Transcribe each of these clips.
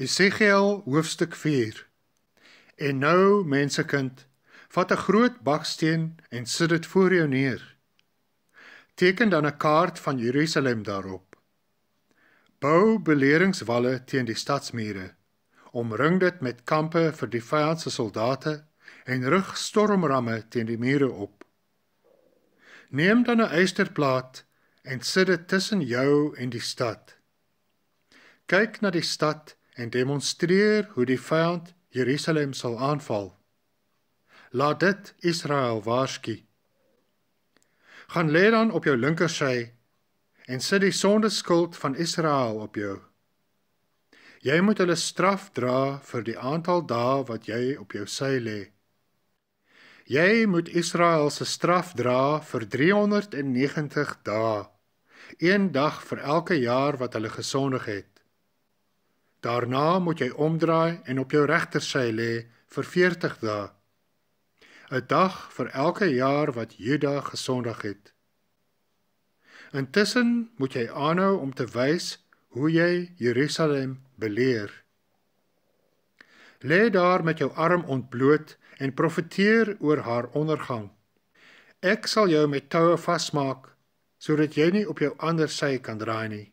Esegiel hoofstuk 4 En nou, mensekind, vat 'n groot baksteen en sit dit voor jou neer. Teken dan 'n kaart van Jerusalem daarop. Bou beleringswalle teen die stadsmure. Omring dit met kampe vir die vyandse soldate en rig stormramme teen die mure op. Neem dan 'n eisterplaat en sit dit tussen jou en die stad. Kyk na die stad en demonstreer hoe die vyand Jerusalem sal aanval. Laat dit Israel waarsku. Gaan lê dan op jou linkersy en sit die sondeskuld van Israel op jou. Jy moet hulle straf dra vir die aantal dae wat jy op jou sy lê. Jy moet Israel se straf dra vir 390 dae, een dag vir elke jaar wat hulle gesondig het. Daarna moet jy omdraai en op jou regter sy lê vir 40 dae. 'n Dag vir elke jaar wat Juda gesondig het. Intussen moet jy aanhou om te wys hoe jy Jerusalem beleer. Lê daar met jou arm ontbloot en profeteer oor haar ondergang. Ek sal jou met toue vasmaak sodat jy nie op jou ander sy kan draai nie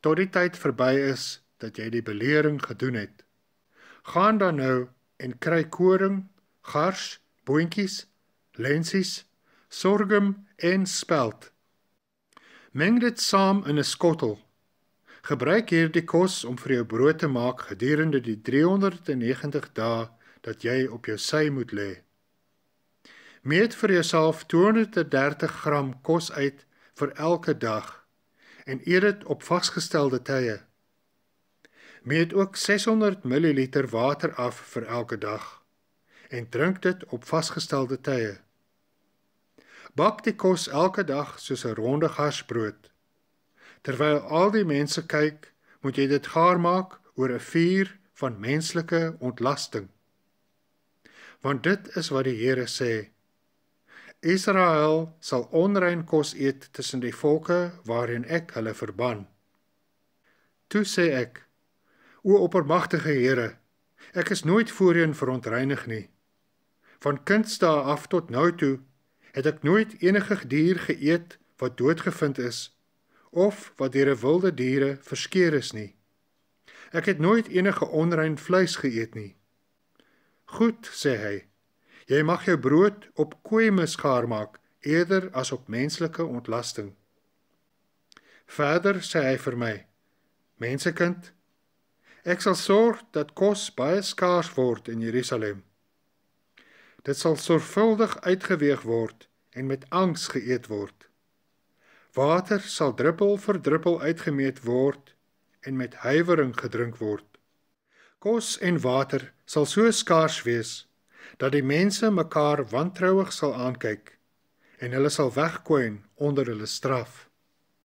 tot die tyd verby is dat jy die belering gedoen het. Gaan dan nou en kry koring, gars, boontjies, lensies, sorghum en speld. Meng dit saam in 'n skottel. Gebruik hierdie kos om vir jou brood te maak gedurende die 390 dae dat jy op jou sy moet lê. Meet vir jouself 230 gram kos uit vir elke dag en eet dit op vasgestelde tye meet ook 600 ml water af vir elke dag en drink dit op vasgestelde tye. Bak die kos elke dag soos 'n ronde harsbrood. Terwyl al die mense kyk, moet jy dit gaar maak oor 'n vuur van menslike ontlasting. Want dit is wat die Here sê: Israel sal onrein kos eet tussen die volke waarin ek hulle verban. Toe sê ek: O oppermagtige Here, ek is nooit voorheen verontreinig nie. Van kindsdae af tot nou toe het ek nooit enige dier geëet wat doodgevind is of wat deur 'n wilde diere verskeer is nie. Ek het nooit enige onrein vleis geëet nie. Goed, sê hy. Jy mag jou brood op koeimis gaar maak eerder as op menslike ontlasting. Verder sê hy vir my: Mensekind, Ek sal sorg dat kos baie skaars word in Jerusalem. Dit sal sorgvuldig uitgeweeg word en met angs geëet word. Water sal druppel vir druppel uitgemeet word en met huiwering gedrink word. Kos en water sal so skaars wees dat die mense mekaar wantrouig sal aankyk en hulle sal wegkwyn onder hulle straf.